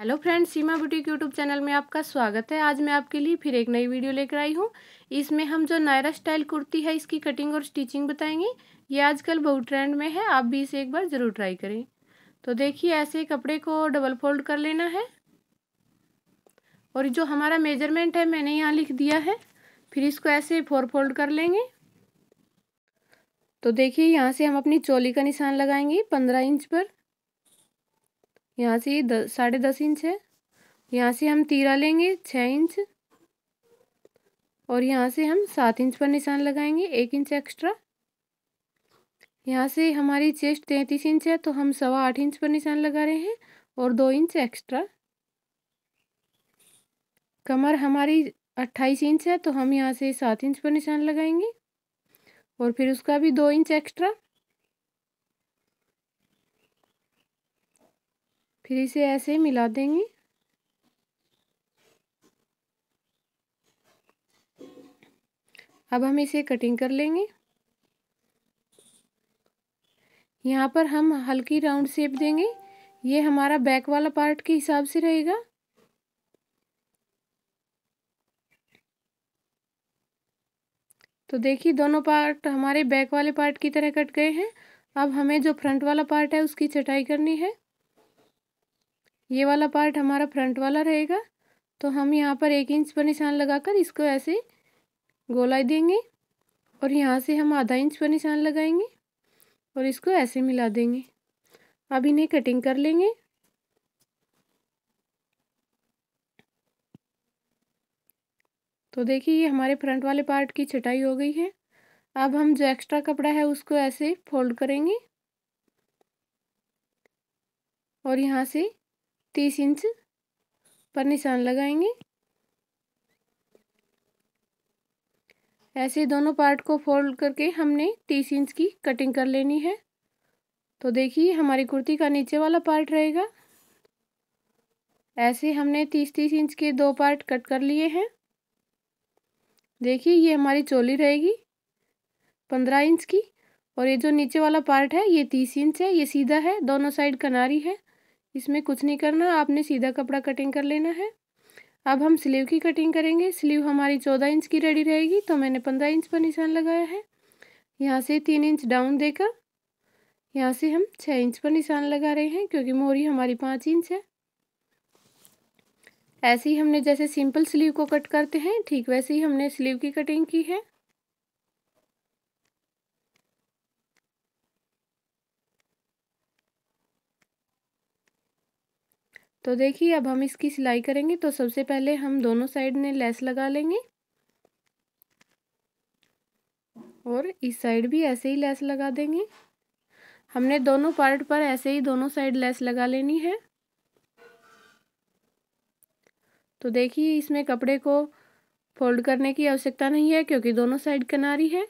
hello friends Seema beauty YouTube channel में आपका स्वागत है आज मैं आपके लिए फिर एक नई वीडियो लेकर आई हूँ इसमें हम जो नायरा स्टाइल कुर्ती है इसकी कटिंग और स्टिचिंग बताएंगे ये आजकल बहुत ट्रेंड में है आप भी इसे एक बार ज़रूर ट्राई करें तो देखिए ऐसे कपड़े को डबल फोल्ड कर लेना है और जो हमारा मेजरमेंट है मैंने यहाँ लिख दिया है फिर इसको ऐसे फोर फोल्ड कर लेंगे तो देखिए यहाँ से हम अपनी चोली का निशान लगाएंगे पंद्रह इंच पर यहाँ से ये साढ़े दस इंच है यहाँ से हम तीरा लेंगे छः इंच और यहाँ से हम सात इंच पर निशान लगाएंगे एक इंच एक्स्ट्रा यहाँ से हमारी चेस्ट तैंतीस इंच है तो हम सवा आठ इंच पर निशान लगा रहे हैं और दो इंच एक्स्ट्रा कमर हमारी अट्ठाईस इंच है तो हम यहाँ से सात इंच पर निशान लगाएंगे और फिर उसका भी दो इंच एक्स्ट्रा फिर इसे ऐसे ही मिला देंगे अब हम इसे कटिंग कर लेंगे यहाँ पर हम हल्की राउंड शेप देंगे ये हमारा बैक वाला पार्ट के हिसाब से रहेगा तो देखिए दोनों पार्ट हमारे बैक वाले पार्ट की तरह कट गए हैं अब हमें जो फ्रंट वाला पार्ट है उसकी चटाई करनी है ये वाला पार्ट हमारा फ्रंट वाला रहेगा तो हम यहाँ पर एक इंच पर निशान लगाकर इसको ऐसे गोलाई देंगे और यहाँ से हम आधा इंच पर निशान लगाएंगे और इसको ऐसे मिला देंगे अब इन्हें कटिंग कर लेंगे तो देखिए ये हमारे फ्रंट वाले पार्ट की छटाई हो गई है अब हम जो एक्स्ट्रा कपड़ा है उसको ऐसे फोल्ड करेंगे और यहाँ से तीस इंच पर निशान लगाएंगे ऐसे दोनों पार्ट को फोल्ड करके हमने तीस इंच की कटिंग कर लेनी है तो देखिए हमारी कुर्ती का नीचे वाला पार्ट रहेगा ऐसे हमने तीस तीस इंच के दो पार्ट कट कर लिए हैं देखिए ये हमारी चोली रहेगी पंद्रह इंच की और ये जो नीचे वाला पार्ट है ये तीस इंच है ये सीधा है दोनों साइड कनारी है इसमें कुछ नहीं करना आपने सीधा कपड़ा कटिंग कर लेना है अब हम स्लीव की कटिंग करेंगे स्लीव हमारी चौदह इंच की रेडी रहेगी तो मैंने पंद्रह इंच पर निशान लगाया है यहाँ से तीन इंच डाउन देकर यहाँ से हम छः इंच पर निशान लगा रहे हैं क्योंकि मोहरी हमारी पाँच इंच है ऐसे ही हमने जैसे सिंपल स्लीव को कट करते हैं ठीक वैसे ही हमने स्लीव की कटिंग की है तो देखिए अब हम इसकी सिलाई करेंगे तो सबसे पहले हम दोनों साइड ने लेस लगा लेंगे और इस साइड भी ऐसे ही लेस लगा देंगे हमने दोनों पार्ट पर ऐसे ही दोनों साइड लेस लगा लेनी है तो देखिए इसमें कपड़े को फोल्ड करने की आवश्यकता नहीं है क्योंकि दोनों साइड किनारी है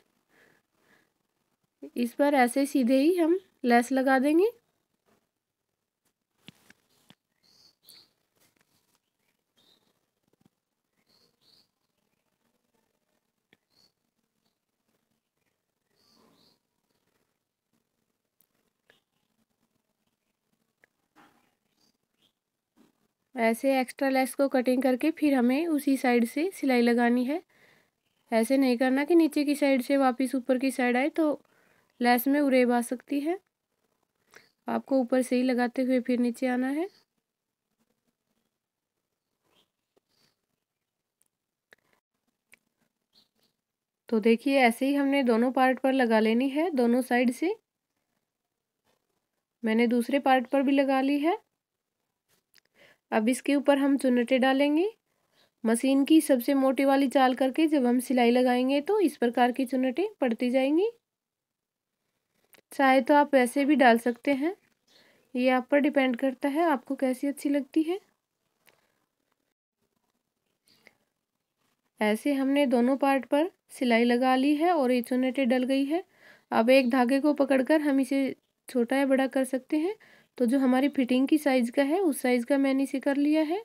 इस पर ऐसे सीधे ही हम लेस लगा देंगे ऐसे एक्स्ट्रा लेस को कटिंग करके फिर हमें उसी साइड से सिलाई लगानी है ऐसे नहीं करना कि नीचे की साइड से वापस ऊपर की साइड आए तो लेस में उरेब आ सकती है आपको ऊपर से ही लगाते हुए फिर नीचे आना है तो देखिए ऐसे ही हमने दोनों पार्ट पर लगा लेनी है दोनों साइड से मैंने दूसरे पार्ट पर भी लगा ली है अब इसके ऊपर हम चुनटे डालेंगे मशीन की सबसे मोटी वाली चाल करके जब हम सिलाई लगाएंगे तो इस प्रकार की चुनटे पड़ती जाएंगी चाहे तो आप वैसे भी डाल सकते हैं ये आप पर डिपेंड करता है आपको कैसी अच्छी लगती है ऐसे हमने दोनों पार्ट पर सिलाई लगा ली है और ये चुनटे डल गई है अब एक धागे को पकड़कर हम इसे छोटा या बड़ा कर सकते हैं तो जो हमारी फिटिंग की साइज़ का है उस साइज़ का मैंने इसे कर लिया है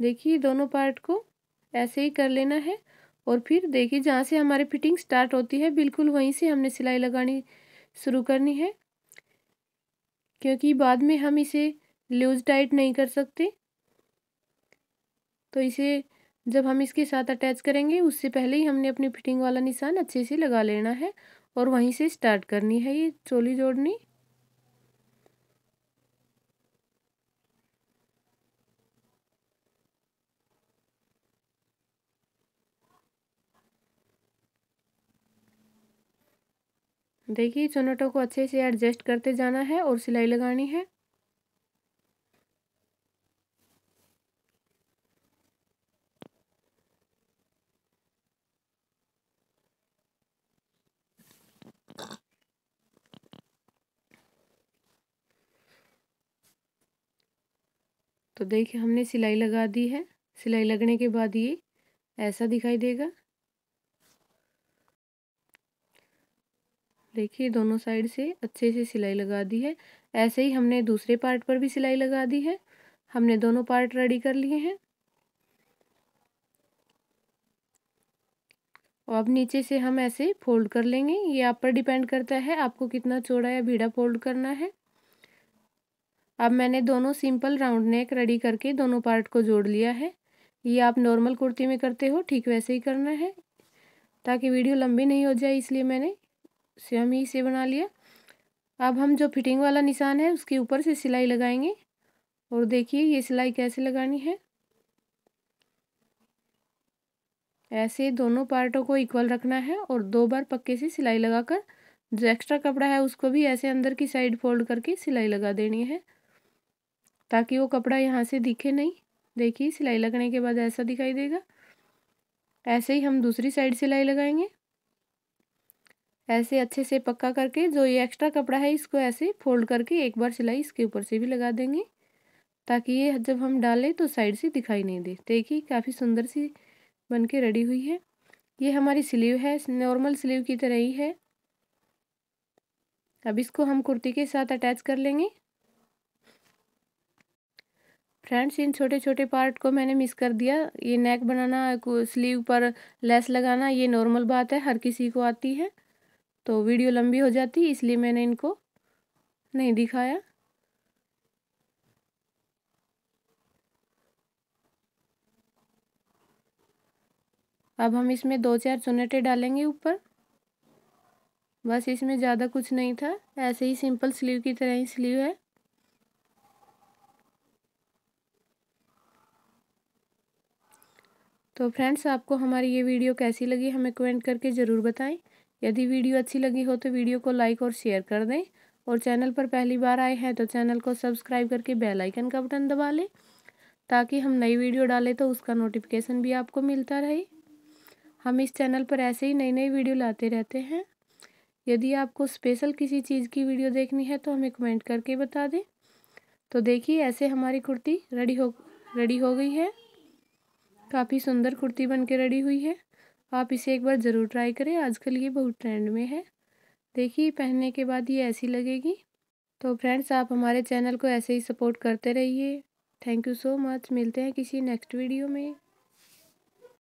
देखिए दोनों पार्ट को ऐसे ही कर लेना है और फिर देखिए जहाँ से हमारी फिटिंग स्टार्ट होती है बिल्कुल वहीं से हमने सिलाई लगानी शुरू करनी है क्योंकि बाद में हम इसे लूज टाइट नहीं कर सकते तो इसे जब हम इसके साथ अटैच करेंगे उससे पहले ही हमने अपनी फिटिंग वाला निशान अच्छे से लगा लेना है और वहीं से स्टार्ट करनी है ये चोली जोड़नी देखिए चुनटों को अच्छे से एडजस्ट करते जाना है और सिलाई लगानी है तो देखिए हमने सिलाई लगा दी है सिलाई लगने के बाद ये ऐसा दिखाई देगा देखिए दोनों साइड से अच्छे से सिलाई लगा दी है ऐसे ही हमने दूसरे पार्ट पर भी सिलाई लगा दी है हमने दोनों पार्ट रेडी कर लिए हैं और अब नीचे से हम ऐसे फोल्ड कर लेंगे ये आप पर डिपेंड करता है आपको कितना चौड़ा या भीड़ा फोल्ड करना है अब मैंने दोनों सिंपल राउंड नेक रेडी करके दोनों पार्ट को जोड़ लिया है ये आप नॉर्मल कुर्ती में करते हो ठीक वैसे ही करना है ताकि वीडियो लंबी नहीं हो जाए इसलिए मैंने से हम ही से बना लिया अब हम जो फिटिंग वाला निशान है उसके ऊपर से सिलाई लगाएंगे और देखिए ये सिलाई कैसे लगानी है ऐसे दोनों पार्टों को इक्वल रखना है और दो बार पक्के से सिलाई लगाकर जो एक्स्ट्रा कपड़ा है उसको भी ऐसे अंदर की साइड फोल्ड करके सिलाई लगा देनी है ताकि वो कपड़ा यहाँ से दिखे नहीं देखिए सिलाई लगने के बाद ऐसा दिखाई देगा ऐसे ही हम दूसरी साइड सिलाई लगाएंगे ऐसे अच्छे से पक्का करके जो ये एक्स्ट्रा कपड़ा है इसको ऐसे फोल्ड करके एक बार सिलाई इसके ऊपर से भी लगा देंगे ताकि ये जब हम डालें तो साइड से दिखाई नहीं दे देखिए काफ़ी सुंदर सी बन के रेडी हुई है ये हमारी स्लीव है नॉर्मल स्लीव की तरह ही है अब इसको हम कुर्ती के साथ अटैच कर लेंगे फ्रेंड्स इन छोटे छोटे पार्ट को मैंने मिस कर दिया ये नेक बनाना स्लीव पर लेस लगाना ये नॉर्मल बात है हर किसी को आती है तो वीडियो लंबी हो जाती इसलिए मैंने इनको नहीं दिखाया अब हम इसमें दो चार चुनेटे डालेंगे ऊपर बस इसमें ज़्यादा कुछ नहीं था ऐसे ही सिंपल स्लीव की तरह ही स्लीव है तो फ्रेंड्स आपको हमारी ये वीडियो कैसी लगी हमें कमेंट करके ज़रूर बताएं यदि वीडियो अच्छी लगी हो तो वीडियो को लाइक और शेयर कर दें और चैनल पर पहली बार आए हैं तो चैनल को सब्सक्राइब करके बेल आइकन का बटन दबा लें ताकि हम नई वीडियो डालें तो उसका नोटिफिकेशन भी आपको मिलता रहे हम इस चैनल पर ऐसे ही नई नई वीडियो लाते रहते हैं यदि आपको स्पेशल किसी चीज़ की वीडियो देखनी है तो हमें कमेंट करके बता दें तो देखिए ऐसे हमारी कुर्ती रेडी हो रेडी हो गई है काफ़ी सुंदर कुर्ती बन के रेडी हुई है आप इसे एक बार ज़रूर ट्राई करें आजकल ये बहुत ट्रेंड में है देखिए पहनने के बाद ये ऐसी लगेगी तो फ्रेंड्स आप हमारे चैनल को ऐसे ही सपोर्ट करते रहिए थैंक यू सो मच मिलते हैं किसी नेक्स्ट वीडियो में